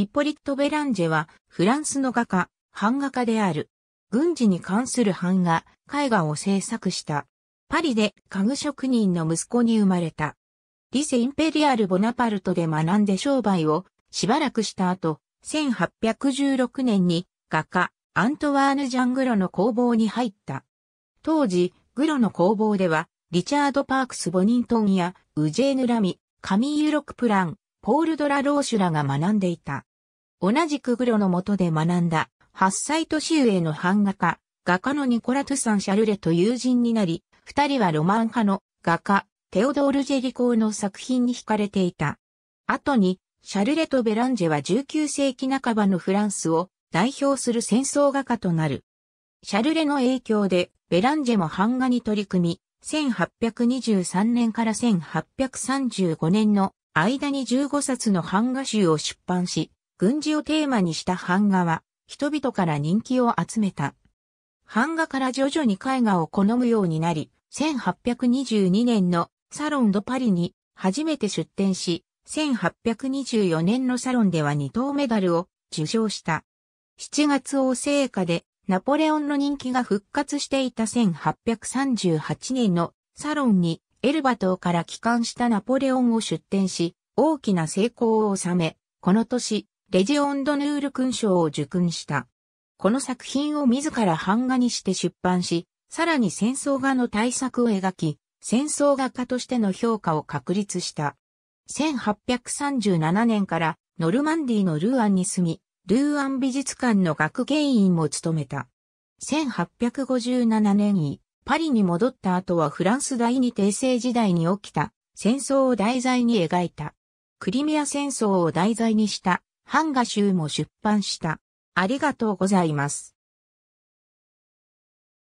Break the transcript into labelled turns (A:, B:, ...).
A: イポリット・ベランジェは、フランスの画家、版画家である。軍事に関する版画、絵画を制作した。パリで家具職人の息子に生まれた。リセ・インペリアル・ボナパルトで学んで商売をしばらくした後、1816年に画家アントワーヌ・ジャングロの工房に入った。当時、グロの工房では、リチャード・パークス・ボニントンやウジェーヌ・ラミ、カミーユ・ロクプラン、ポール・ドラ・ローシュらが学んでいた。同じくグロの下で学んだ、8歳年上の版画家、画家のニコラ・トゥサン・シャルレと友人になり、二人はロマン派の画家、テオドール・ジェリコーの作品に惹かれていた。後に、シャルレとベランジェは19世紀半ばのフランスを代表する戦争画家となる。シャルレの影響で、ベランジェも版画に取り組み、1823年から1835年の間に15冊の版画集を出版し、軍事をテーマにした版画は、人々から人気を集めた。版画から徐々に絵画を好むようになり、1822年のサロン・ド・パリに初めて出展し、1824年のサロンでは2等メダルを受賞した。7月王成下でナポレオンの人気が復活していた1838年のサロンにエルバ島から帰還したナポレオンを出展し、大きな成功を収め、この年、レジオンドヌール勲章を受勲した。この作品を自ら版画にして出版し、さらに戦争画の対策を描き、戦争画家としての評価を確立した。1837年からノルマンディのルーアンに住み、ルーアン美術館の学芸員も務めた。1857年にパリに戻った後はフランス第二帝政時代に起きた戦争を題材に描いた。クリミア戦争を題材にした版画集も出版した。ありがとうございます。